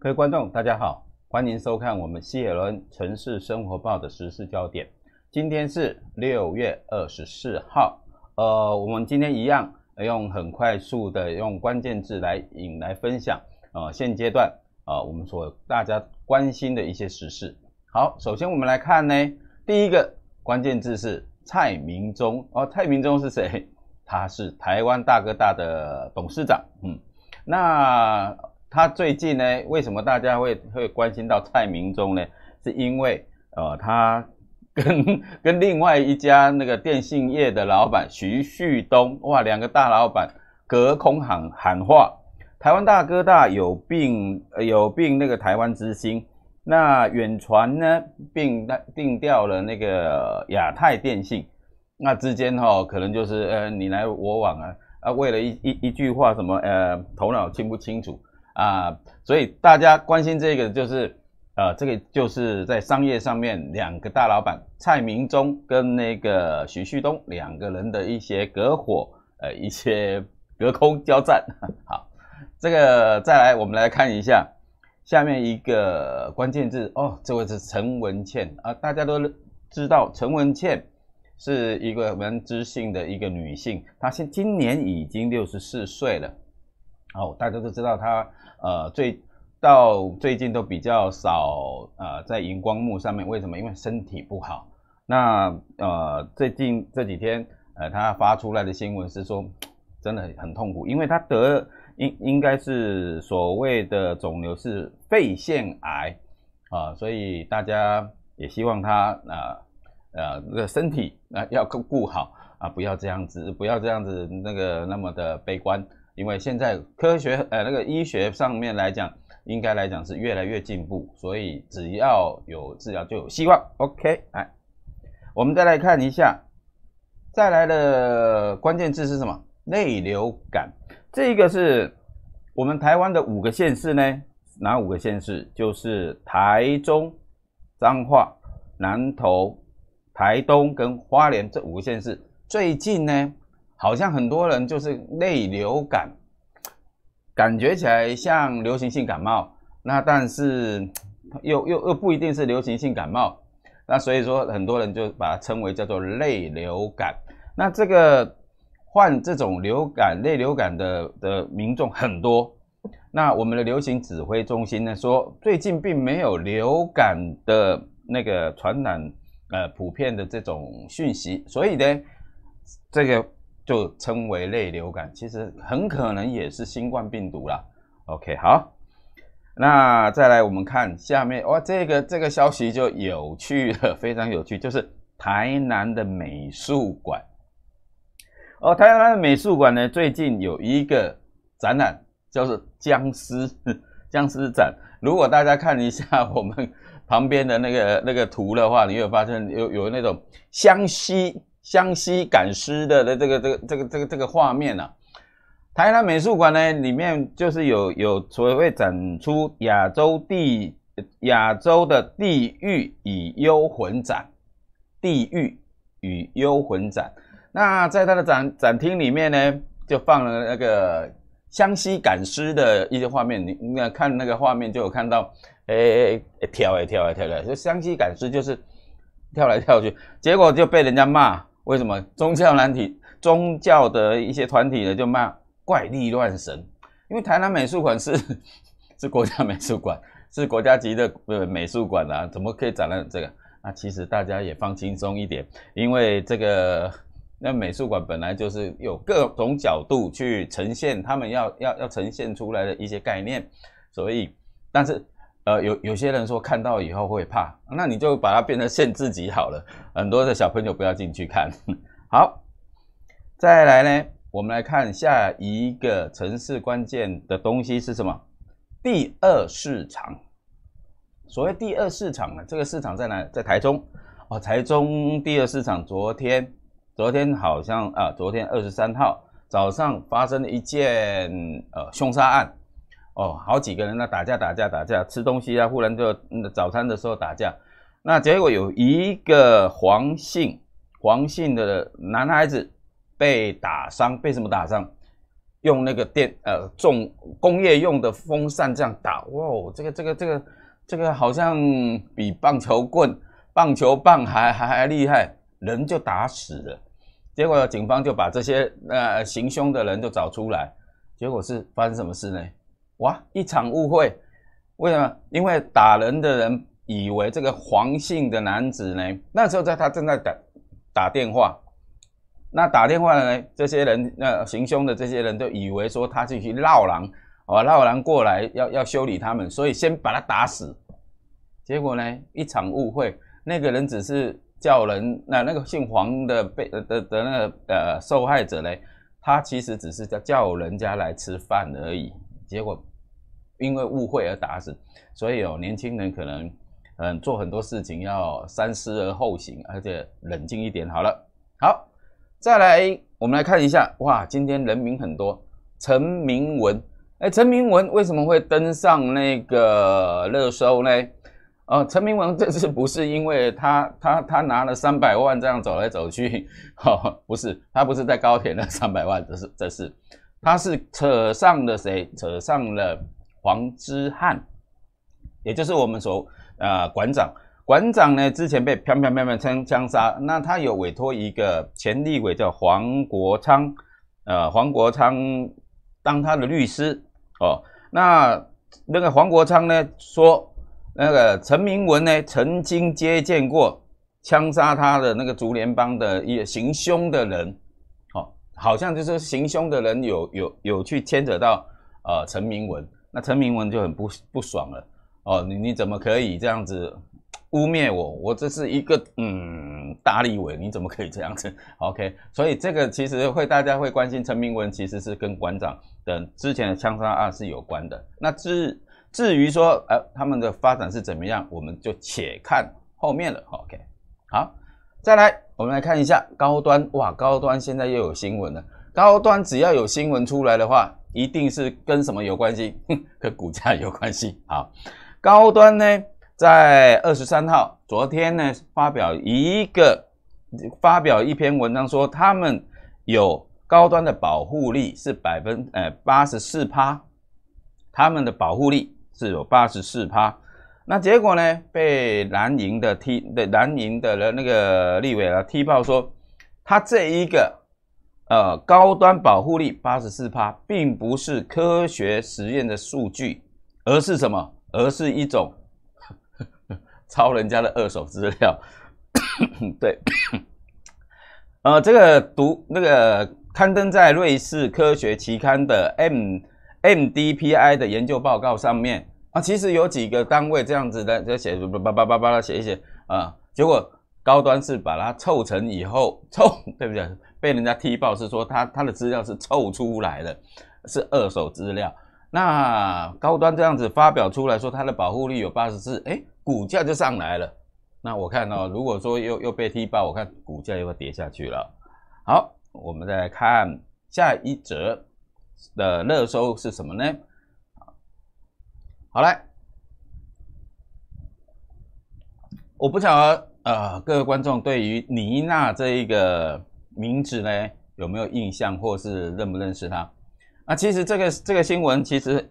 各位观众，大家好，欢迎收看我们《谢伦城市生活报》的时事焦点。今天是六月二十四号，呃，我们今天一样用很快速的用关键字来引来分享。呃，现阶段啊，我们所大家关心的一些时事。好，首先我们来看呢，第一个关键字是蔡明忠。哦，蔡明忠是谁？他是台湾大哥大的董事长。嗯，那。他最近呢，为什么大家会会关心到蔡明忠呢？是因为呃，他跟 跟另外一家那个电信业的老板徐旭东，哇，两个大老板隔空喊喊话，台湾大哥大有病有病，那个台湾之星，那远传呢并并掉了那个亚太电信，那之间哦，可能就是呃你来我往啊，啊为了一一一句话什么呃头脑清不清楚？啊，所以大家关心这个就是，呃，这个就是在商业上面两个大老板蔡明忠跟那个徐旭东两个人的一些隔火，呃，一些隔空交战。好，这个再来我们来看一下下面一个关键字，哦，这位是陈文茜啊，大家都知道陈文茜是一个蛮知性的一个女性，她现今年已经六十四岁了。哦，大家都知道他，呃，最到最近都比较少，呃，在荧光幕上面。为什么？因为身体不好。那呃，最近这几天，呃，他发出来的新闻是说，真的很很痛苦，因为他得应应该是所谓的肿瘤是肺腺癌啊，所以大家也希望他啊，呃，这个身体啊要顾好啊，不要这样子，不要这样子那个那么的悲观。因为现在科学呃那个医学上面来讲，应该来讲是越来越进步，所以只要有治疗就有希望。OK，哎，我们再来看一下，再来的关键字是什么？内流感。这一个是我们台湾的五个县市呢，哪五个县市？就是台中、彰化、南投、台东跟花莲这五个县市，最近呢。好像很多人就是泪流感，感觉起来像流行性感冒，那但是又又又不一定是流行性感冒，那所以说很多人就把它称为叫做泪流感。那这个患这种流感泪流感的的民众很多，那我们的流行指挥中心呢说，最近并没有流感的那个传染呃普遍的这种讯息，所以呢这个。就称为类流感，其实很可能也是新冠病毒啦。OK，好，那再来我们看下面哇，这个这个消息就有趣了，非常有趣，就是台南的美术馆。哦，台南的美术馆呢，最近有一个展览叫做“僵尸 僵尸展”。如果大家看一下我们旁边的那个那个图的话，你会发现有有那种湘西。湘西赶尸的的这个这个这个这个这个画面啊。台南美术馆呢里面就是有有所会展出亚洲地亚洲的地狱与幽魂展，地狱与幽魂展。那在它的展展厅里面呢，就放了那个湘西赶尸的一些画面，你那看那个画面就有看到，哎哎哎跳啊跳啊跳来，就湘西赶尸就是跳来跳去，结果就被人家骂。为什么宗教难题？宗教的一些团体呢，就骂怪力乱神？因为台南美术馆是 是国家美术馆，是国家级的呃美术馆啊，怎么可以展览这个？那其实大家也放轻松一点，因为这个那美术馆本来就是有各种角度去呈现他们要要要呈现出来的一些概念，所以但是。呃，有有些人说看到以后会怕，那你就把它变成限制级好了。很多的小朋友不要进去看。好，再来呢，我们来看下一个城市关键的东西是什么？第二市场。所谓第二市场呢，这个市场在哪？在台中哦。台中第二市场昨天，昨天好像啊，昨天二十三号早上发生了一件呃凶杀案。哦，好几个人那打架打架打架，吃东西啊，忽然就早餐的时候打架，那结果有一个黄姓黄姓的男孩子被打伤，被什么打伤？用那个电呃重工业用的风扇这样打，哇，这个这个这个这个好像比棒球棍棒球棒还还还厉害，人就打死了。结果警方就把这些呃行凶的人就找出来，结果是发生什么事呢？哇！一场误会，为什么？因为打人的人以为这个黄姓的男子呢，那时候在他正在打打电话，那打电话呢，这些人那行凶的这些人都以为说他去去闹狼，哦，闹狼过来要要修理他们，所以先把他打死。结果呢，一场误会，那个人只是叫人，那那个姓黄的被的的那个呃受害者呢，他其实只是叫叫人家来吃饭而已，结果。因为误会而打死，所以哦，年轻人可能嗯做很多事情要三思而后行，而且冷静一点好了。好，再来我们来看一下，哇，今天人名很多，陈明文，哎，陈明文为什么会登上那个热搜呢？哦，陈明文这次不是因为他他他拿了三百万这样走来走去，哈，不是他不是在高铁那三百万，这是这是他是扯上了谁？扯上了。黄之汉，也就是我们所呃，馆长。馆长呢，之前被飘飘飘飘枪枪杀。那他有委托一个前立委叫黄国昌，呃，黄国昌当他的律师。哦，那那个黄国昌呢，说那个陈明文呢，曾经接见过枪杀他的那个竹联帮的一个行凶的人。哦，好像就是行凶的人有有有去牵扯到呃陈明文。那陈明文就很不不爽了，哦，你你怎么可以这样子污蔑我？我这是一个嗯大立文，你怎么可以这样子？OK，所以这个其实会大家会关心陈明文，其实是跟馆长的之前的枪杀案是有关的。那至至于说呃他们的发展是怎么样，我们就且看后面了。OK，好，再来我们来看一下高端，哇，高端现在又有新闻了。高端只要有新闻出来的话。一定是跟什么有关系？跟股价有关系。好，高端呢，在二十三号，昨天呢，发表一个发表一篇文章，说他们有高端的保护力是百分呃八十四趴，他们的保护力是有八十四趴。那结果呢，被蓝营的踢，对蓝营的那个立委啊踢爆说，他这一个。呃，高端保护力八十四趴，并不是科学实验的数据，而是什么？而是一种 抄人家的二手资料。对，呃，这个读那个刊登在瑞士科学期刊的 MMDPI 的研究报告上面啊，其实有几个单位这样子的，就写叭叭叭叭叭写一写啊，结果高端是把它凑成以后凑，对不对？被人家踢爆是说他他的资料是凑出来的，是二手资料。那高端这样子发表出来说它的保护率有八十四，哎，股价就上来了。那我看到如果说又又被踢爆，我看股价又要跌下去了。好，我们再来看下一则的热搜是什么呢？好来，我不晓得呃，各位观众对于妮娜这一个。名字呢？有没有印象或是认不认识他？啊，其实这个这个新闻其实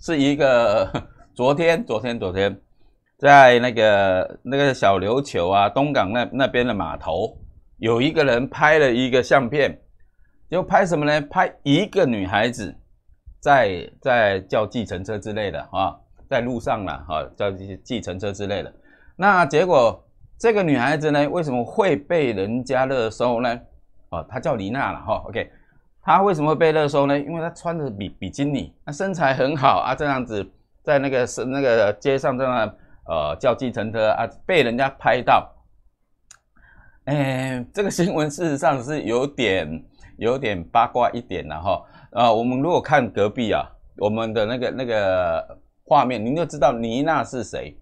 是一个 昨天昨天昨天，在那个那个小琉球啊，东港那那边的码头，有一个人拍了一个相片，就拍什么呢？拍一个女孩子在在叫计程车之类的啊，在路上了啊，叫计程车之类的。那结果这个女孩子呢，为什么会被人家热搜呢？哦，她叫李娜了哈，OK，她为什么被热搜呢？因为她穿着比比基尼，那身材很好啊，这样子在那个是那个街上这样，呃，叫计程车啊，被人家拍到。哎，这个新闻事实上是有点有点八卦一点了哈。啊，我们如果看隔壁啊，我们的那个那个画面，你就知道李娜是谁。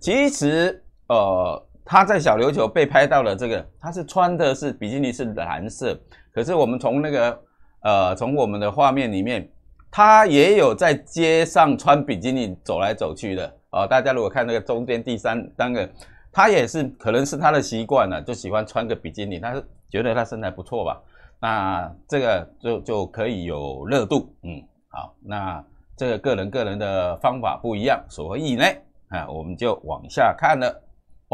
其实，呃。他在小琉球被拍到了，这个他是穿的是比基尼是蓝色，可是我们从那个呃从我们的画面里面，他也有在街上穿比基尼走来走去的啊。大家如果看那个中间第三三个，他也是可能是他的习惯了，就喜欢穿个比基尼，他是觉得他身材不错吧？那这个就就可以有热度，嗯，好，那这个个人个人的方法不一样，所以呢啊，我们就往下看了。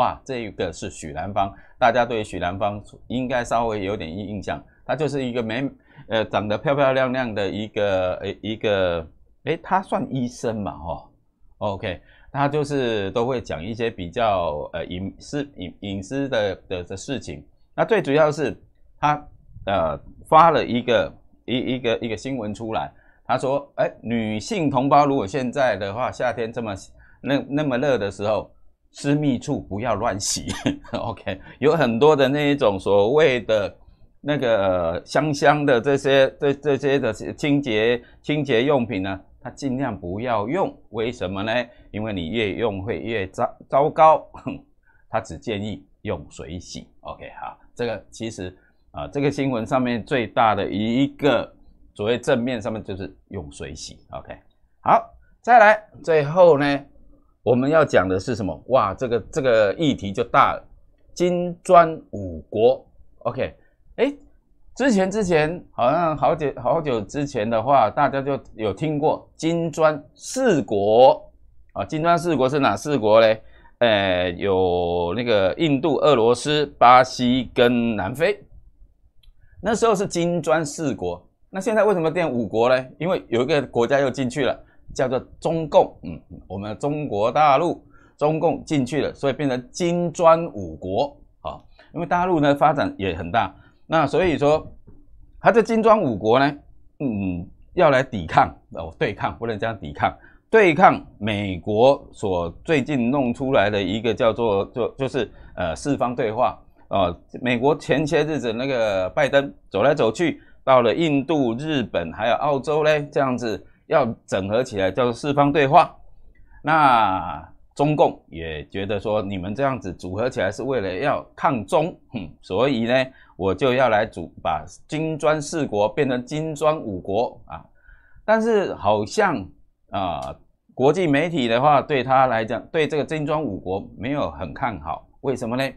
哇，这个是许兰芳，大家对许兰芳应该稍微有点印象，她就是一个美，呃，长得漂漂亮亮的一个，诶，一个，诶，她算医生嘛，哈，OK，她就是都会讲一些比较，呃，隐私，隐隐私的的的事情。那最主要是，她呃发了一个一一个一个新闻出来，她说，诶，女性同胞如果现在的话，夏天这么那那么热的时候。私密处不要乱洗，OK，有很多的那一种所谓的那个香香的这些这这些的清洁清洁用品呢，它尽量不要用，为什么呢？因为你越用会越糟糟糕，他只建议用水洗，OK，好，这个其实啊，这个新闻上面最大的一个所谓正面上面就是用水洗，OK，好，再来最后呢。我们要讲的是什么？哇，这个这个议题就大了。金砖五国，OK？哎，之前之前好像好久好久之前的话，大家就有听过金砖四国啊。金砖四国是哪四国嘞？呃，有那个印度、俄罗斯、巴西跟南非。那时候是金砖四国，那现在为什么变五国嘞？因为有一个国家又进去了。叫做中共，嗯，我们中国大陆中共进去了，所以变成金砖五国，啊，因为大陆呢发展也很大，那所以说，它这金砖五国呢，嗯，要来抵抗哦，对抗不能这样抵抗，对抗美国所最近弄出来的一个叫做就就是呃四方对话，哦，美国前些日子那个拜登走来走去，到了印度、日本还有澳洲嘞，这样子。要整合起来叫做四方对话，那中共也觉得说你们这样子组合起来是为了要抗中，哼，所以呢我就要来组把金砖四国变成金砖五国啊，但是好像啊国际媒体的话对他来讲对这个金砖五国没有很看好，为什么呢？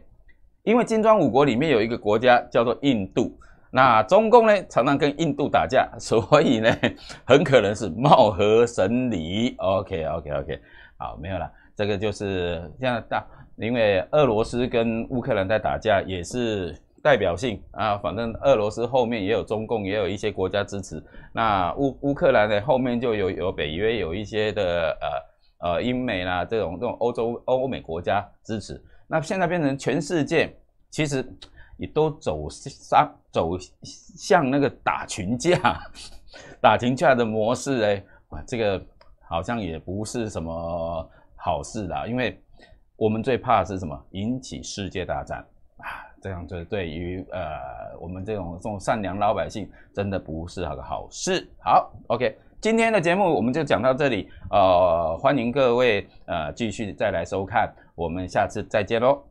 因为金砖五国里面有一个国家叫做印度。那中共呢，常常跟印度打架，所以呢，很可能是貌合神离。OK，OK，OK，好，没有了。这个就是现在大，因为俄罗斯跟乌克兰在打架，也是代表性啊。反正俄罗斯后面也有中共，也有一些国家支持。那乌乌克兰呢，后面就有有北约，有一些的呃呃英美啦这种这种欧洲欧欧美国家支持。那现在变成全世界，其实。也都走上走向那个打群架、打群架的模式哎，哇，这个好像也不是什么好事啦。因为我们最怕是什么？引起世界大战啊！这样子对于呃我们这种这种善良老百姓，真的不是那个好事。好，OK，今天的节目我们就讲到这里，呃，欢迎各位呃继续再来收看，我们下次再见喽。